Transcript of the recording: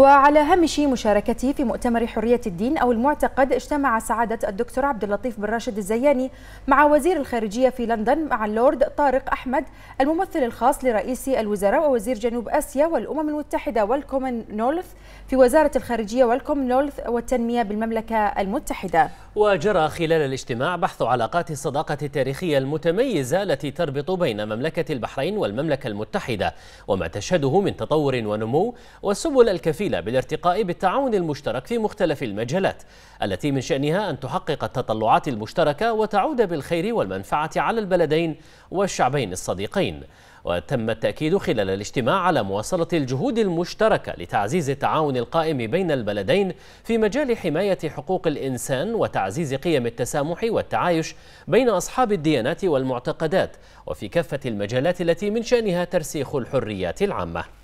وعلى هامش مشاركته في مؤتمر حرية الدين أو المعتقد اجتمع سعادة الدكتور عبد اللطيف بن راشد الزياني مع وزير الخارجية في لندن مع اللورد طارق أحمد الممثل الخاص لرئيس الوزراء ووزير جنوب آسيا والأمم المتحدة والكومنولث في وزارة الخارجية والكومنولث والتنمية بالمملكة المتحدة وجرى خلال الاجتماع بحث علاقات الصداقة التاريخية المتميزة التي تربط بين مملكة البحرين والمملكة المتحدة وما تشهده من تطور ونمو والسبل الكفيلة بالارتقاء بالتعاون المشترك في مختلف المجالات التي من شأنها أن تحقق التطلعات المشتركة وتعود بالخير والمنفعة على البلدين والشعبين الصديقين وتم التأكيد خلال الاجتماع على مواصلة الجهود المشتركة لتعزيز التعاون القائم بين البلدين في مجال حماية حقوق الإنسان وتعزيز قيم التسامح والتعايش بين أصحاب الديانات والمعتقدات وفي كافة المجالات التي من شأنها ترسيخ الحريات العامة